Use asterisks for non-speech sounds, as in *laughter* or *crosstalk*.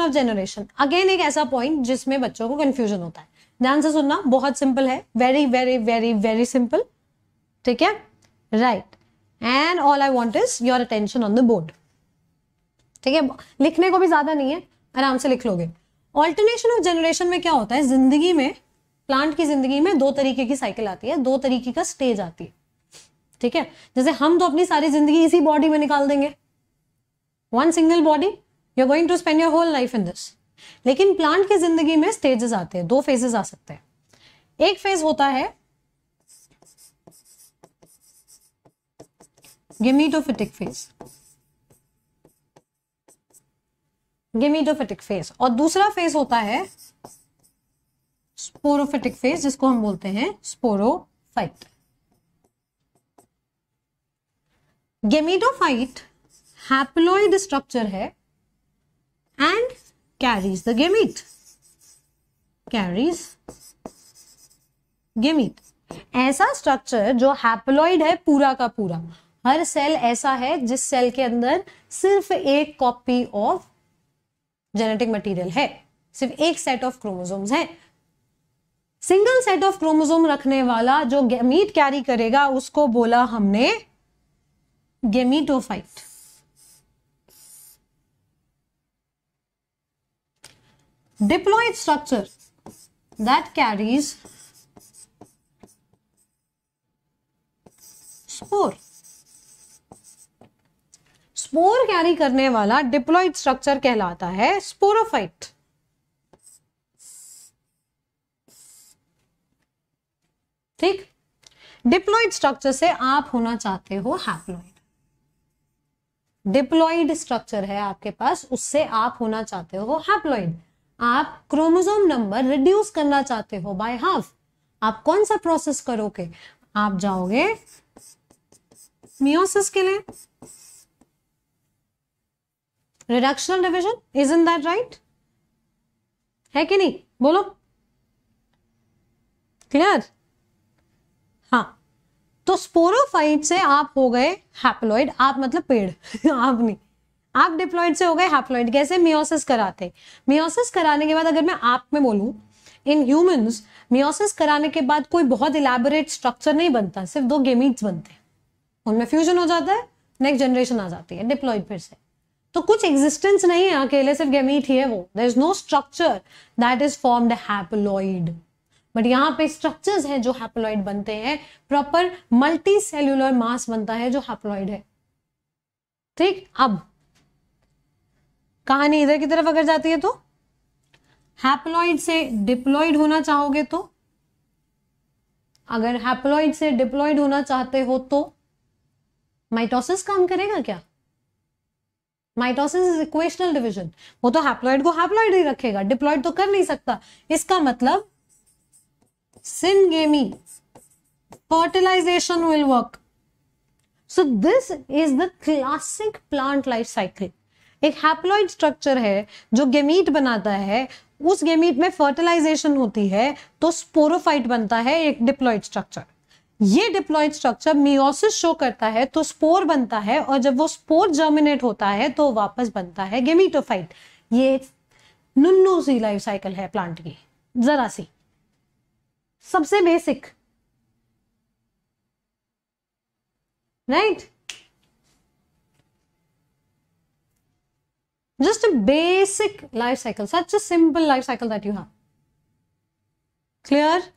Of generation again एक ऐसा point जिसमें बच्चों को कंफ्यूजन होता है ध्यान से सुनना बहुत सिंपल है very very very very simple ठीक है right and all I want is your attention on the board ठीक है लिखने को भी ज्यादा नहीं है आराम से लिख लोगे ऑल्टरनेशन ऑफ जनरेशन में क्या होता है जिंदगी में प्लांट की जिंदगी में दो तरीके की साइकिल आती है दो तरीके का स्टेज आती है ठीक है जैसे हम तो अपनी सारी जिंदगी इसी बॉडी में निकाल देंगे one single body you are going to spend your whole life in this लेकिन प्लांट की जिंदगी में स्टेजेस आते हैं दो फेजेस आ सकते हैं एक फेज होता है गेमीटोफिटिक फेज गेमीटोफिटिक फेज और दूसरा फेज होता है स्पोरोफिटिक फेज जिसको हम बोलते हैं स्पोरोफाइट गेमीटोफाइट हैप्लोइड स्ट्रक्चर है carries the gamete carries gamete ऐसा स्ट्रक्चर जो हैप्लॉइड है पूरा का पूरा हर सेल ऐसा है जिस सेल के अंदर सिर्फ एक कॉपी ऑफ जेनेटिक मटेरियल है सिर्फ एक सेट ऑफ क्रोमोसोम्स है सिंगल सेट ऑफ क्रोमोसोम रखने वाला जो गेमीट कैरी करेगा उसको बोला हमने gametophyte diploid structure that carries spore spore carry करने वाला डिप्लॉइड स्ट्रक्चर कहलाता है स्पोरोफाइट ठीक डिप्लॉइड स्ट्रक्चर से आप होना चाहते हो हैप्लॉइड डिप्लॉइड स्ट्रक्चर है आपके पास उससे आप होना चाहते हो हैप्लॉइड आप क्रोमोजोम नंबर रिड्यूस करना चाहते हो बाय हाफ आप कौन सा प्रोसेस करोगे आप जाओगे मियोसिस के लिए reductional division is in that right है कि नहीं बोलो क्लियर हाँ तो स्पोरोफाइट से आप हो गए हैप्लोइड आप मतलब पेड़ *laughs* आप नहीं आप डिप्लॉइड से हो गए हैप्लॉइड कैसे मियोसिस कराते मियोसिस कराने के बाद अगर मैं आप में बोलूँ इन ह्यूमंस मियोसिस कराने के बाद कोई बहुत इलेबोरेट स्ट्रक्चर नहीं बनता सिर्फ दो गेमिट्स बनते हैं उनमें फ्यूजन हो जाता है नेक्स्ट जनरेशन आ जाती है डिप्लॉइड फिर से तो कुछ एग्जिस्टेंस नहीं है अकेले सिर्फ गेमीट ही है वो there is no structure that is formed haploid but यहाँ पे स्ट्रक्चर्स हैं जो हैप्लॉइड बनते हैं प्रॉपर मल्टी सेल्यूलर मास बनता है जो हैप्लॉइड है ठीक अब कहानी इधर की तरफ अगर जाती है तो हैप्लॉइड से डिप्लॉइड होना चाहोगे तो अगर हैप्लॉइड से डिप्लॉइड होना चाहते हो तो माइटोसिस काम करेगा क्या माइटोसिस इज इक्वेशनल डिवीजन वो तो हैप्लॉइड को हैप्लॉइड ही रखेगा डिप्लॉइड तो कर नहीं सकता इसका मतलब syngamy fertilisation will work so this is the classic plant life cycle एक हैप्लॉइड स्ट्रक्चर है जो गेमीट बनाता है उस गेमीट में फर्टिलाइजेशन होती है तो स्पोरोफाइट बनता है एक डिप्लॉइड स्ट्रक्चर ये डिप्लॉइड स्ट्रक्चर मियोसिस शो करता है तो स्पोर बनता है और जब वो स्पोर जर्मिनेट होता है तो वापस बनता है गेमीटोफाइट ये नुन्नू सी लाइफ साइकिल है प्लांट की जरा सी सबसे basic right right? Just a basic life cycle, such a simple life cycle that you have. Clear?